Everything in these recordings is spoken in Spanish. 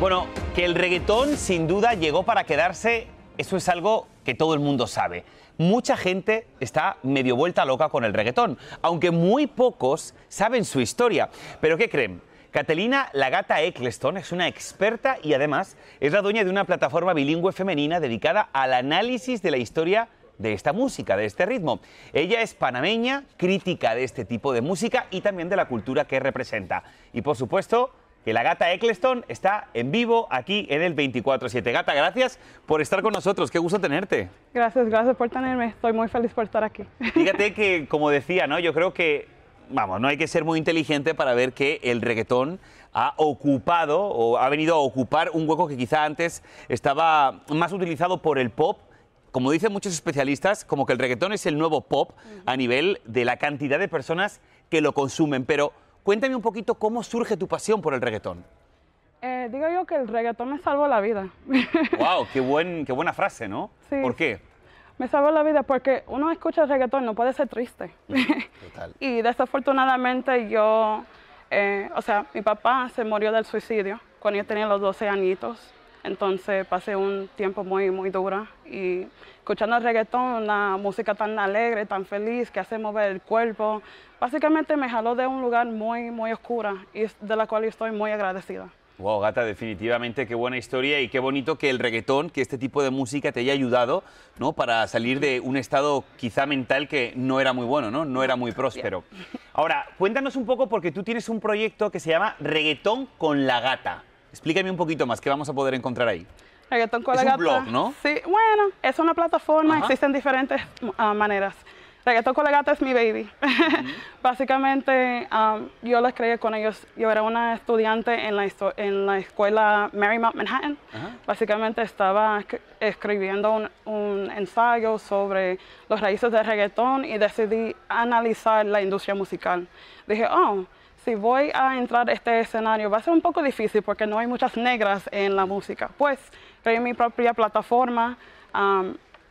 Bueno, que el reggaetón sin duda llegó para quedarse, eso es algo que todo el mundo sabe. Mucha gente está medio vuelta loca con el reggaetón, aunque muy pocos saben su historia. Pero ¿qué creen? Catalina Lagata Eccleston es una experta y además es la dueña de una plataforma bilingüe femenina dedicada al análisis de la historia de esta música, de este ritmo. Ella es panameña, crítica de este tipo de música y también de la cultura que representa. Y por supuesto, que la gata Eccleston está en vivo aquí en el 24-7. Gata, gracias por estar con nosotros, qué gusto tenerte. Gracias, gracias por tenerme, estoy muy feliz por estar aquí. Fíjate que, como decía, ¿no? yo creo que, vamos, no hay que ser muy inteligente para ver que el reggaetón ha ocupado o ha venido a ocupar un hueco que quizá antes estaba más utilizado por el pop como dicen muchos especialistas, como que el reggaetón es el nuevo pop a nivel de la cantidad de personas que lo consumen, pero Cuéntame un poquito cómo surge tu pasión por el reggaetón. Eh, digo yo que el reggaetón me salvó la vida. ¡Wow! Qué, buen, qué buena frase, ¿no? Sí. ¿Por qué? Me salvó la vida porque uno escucha el reggaetón, no puede ser triste. Total. y desafortunadamente yo, eh, o sea, mi papá se murió del suicidio cuando yo tenía los 12 añitos. Entonces pasé un tiempo muy, muy duro y escuchando el reggaetón, una música tan alegre, tan feliz, que hace mover el cuerpo, básicamente me jaló de un lugar muy, muy oscuro y de la cual estoy muy agradecida. Wow, Gata, definitivamente qué buena historia y qué bonito que el reggaetón, que este tipo de música te haya ayudado, ¿no? Para salir de un estado quizá mental que no era muy bueno, ¿no? No era muy próspero. Ahora, cuéntanos un poco porque tú tienes un proyecto que se llama Reggaetón con la Gata. Explícame un poquito más, ¿qué vamos a poder encontrar ahí? Reggaetón con es un blog, ¿no? Sí, bueno, es una plataforma, existen diferentes ah, maneras. Reggaetón con la es mi baby. Básicamente, ah, yo les creé con ellos. Yo era una estudiante en la, en la escuela Marymount Manhattan. Básicamente estaba escribiendo un, un, ensayo sobre los raíces del reggaetón y decidí analizar la industria musical. Dije, oh, si voy a entrar a este escenario va a ser un poco difícil porque no hay muchas negras en la música. Pues creé mi propia plataforma,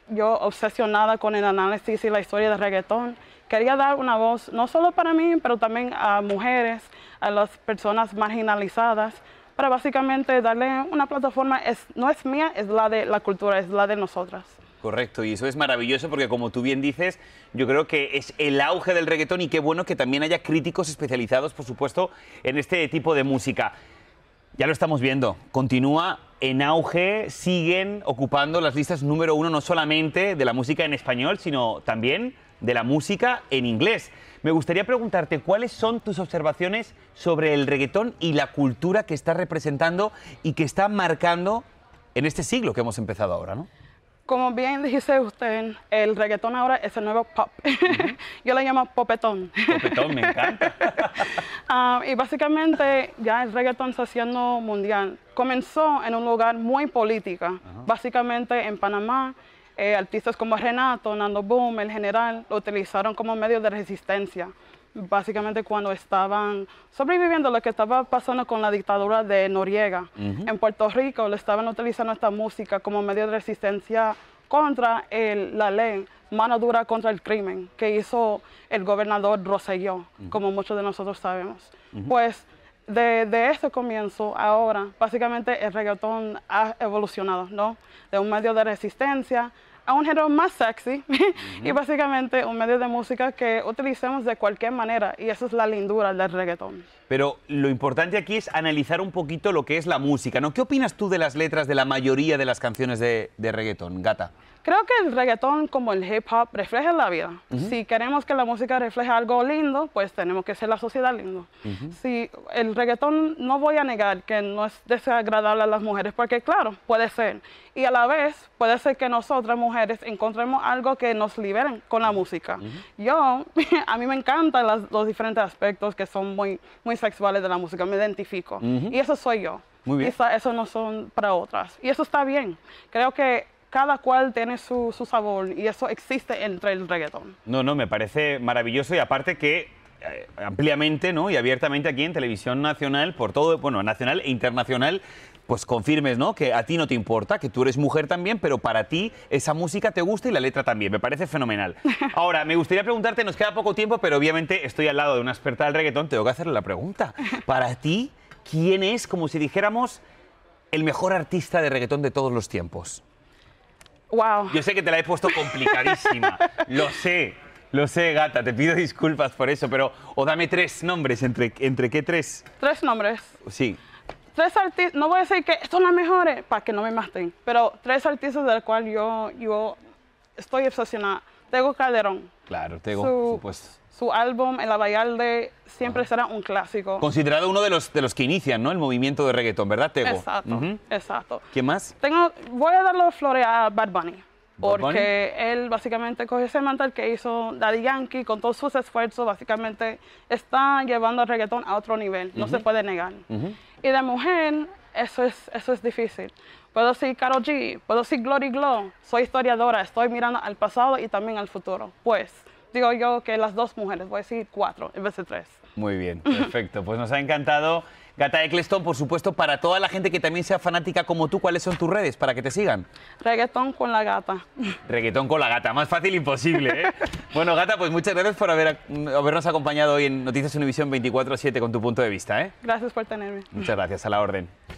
yo obsesionada con el análisis y la historia del reggaetón. Quería dar una voz no solo para mí, pero también a mujeres, a las personas marginalizadas, para básicamente darle una plataforma, no es mía, es la de la cultura, es la de nosotras. Correcto, y eso es maravilloso porque como tú bien dices, yo creo que es el auge del reggaetón y qué bueno que también haya críticos especializados, por supuesto, en este tipo de música. Ya lo estamos viendo, continúa en auge, siguen ocupando las listas número uno no solamente de la música en español, sino también de la música en inglés. Me gustaría preguntarte cuáles son tus observaciones sobre el reggaetón y la cultura que está representando y que está marcando en este siglo que hemos empezado ahora, ¿no? Como bien dice usted, el reggaetón ahora es el nuevo pop. Yo le llamo popetón. Popetón, me encanta. Ah, y básicamente ya el reggaetón está haciendo mundial. Comenzó en un lugar muy político, básicamente en Panamá. Eh, artistas como Renato, Nando Boom, El General, lo utilizaron como medio de resistencia básicamente cuando estaban sobreviviendo lo que estaba pasando con la dictadura de Noriega. En Puerto Rico le estaban utilizando esta música como medio de resistencia contra la ley, mano dura contra el crimen que hizo el gobernador Rosselló, como muchos de nosotros sabemos. Pues de, de comienzo ahora, básicamente el reggaetón ha evolucionado, ¿no? De un medio de resistencia a un género más sexy y básicamente un medio de música que utilicemos de cualquier manera y eso es la lindura del reggaetón. Pero lo importante aquí es analizar un poquito lo que es la música, ¿no? ¿Qué opinas tú de las letras de la mayoría de las canciones de, de reggaetón, Gata? Creo que el reggaetón como el hip hop refleja la vida. Si queremos que la música refleje algo lindo, pues tenemos que ser la sociedad lindo. Si el reggaetón no voy a negar que no es desagradable a las mujeres, porque claro, puede ser. Y a la vez puede ser que nosotras mujeres encontremos algo que nos liberen con la música. Yo, a mí me encantan los diferentes aspectos que son muy, muy sexuales de la música, me identifico. Y eso soy yo. Muy eso no son para otras. Y eso está bien. Creo que cada cual tiene su, sabor y eso existe entre el reggaetón. No, no, me parece maravilloso y aparte que eh, ampliamente ¿no? y abiertamente aquí en Televisión Nacional, por todo, bueno, nacional e internacional, pues confirmes ¿no? que a ti no te importa, que tú eres mujer también, pero para ti esa música te gusta y la letra también, me parece fenomenal. Ahora, me gustaría preguntarte, nos queda poco tiempo, pero obviamente estoy al lado de una experta del reggaetón, tengo que hacerle la pregunta. Para ti, ¿quién es, como si dijéramos, el mejor artista de reggaetón de todos los tiempos? Wow. Yo sé que te la he puesto complicadísima. lo sé. Lo sé, gata, te pido disculpas por eso, pero o dame tres nombres, ¿entre, entre qué tres? Tres nombres. Sí. Tres artistas, no voy a decir que son las mejores para que no me maten, pero tres artistas del cual yo, yo estoy obsesionada. Tego Calderón. Claro, tengo, supuesto su álbum El Abayalde siempre será un clásico. Considerado uno de los, de los que inician ¿no? el movimiento de reggaetón, ¿verdad, Tego? Exacto, exacto. ¿Qué más? Tengo, voy a darle flores a Bad Bunny. Porque él básicamente coge ese mantel que hizo Daddy Yankee con todos sus esfuerzos, básicamente está llevando el reggaetón a otro nivel, no se puede negar. Y de mujer, eso es, eso es difícil. Puedo decir Karol G, puedo decir Glory Glow, soy historiadora, estoy mirando al pasado y también al futuro. Pues, digo yo que las dos mujeres, voy a decir cuatro en vez de tres. Muy bien, perfecto. Pues nos ha encantado. Gata Eccleston, por supuesto, para toda la gente que también sea fanática como tú, ¿cuáles son tus redes para que te sigan? Reggaetón con la gata. Reggaetón con la gata, más fácil imposible, ¿eh? bueno, gata, pues muchas gracias por mm, habernos acompañado hoy en Noticias Univisión 24-7 con tu punto de vista, ¿eh? Gracias por tenerme. Muchas gracias, a la orden.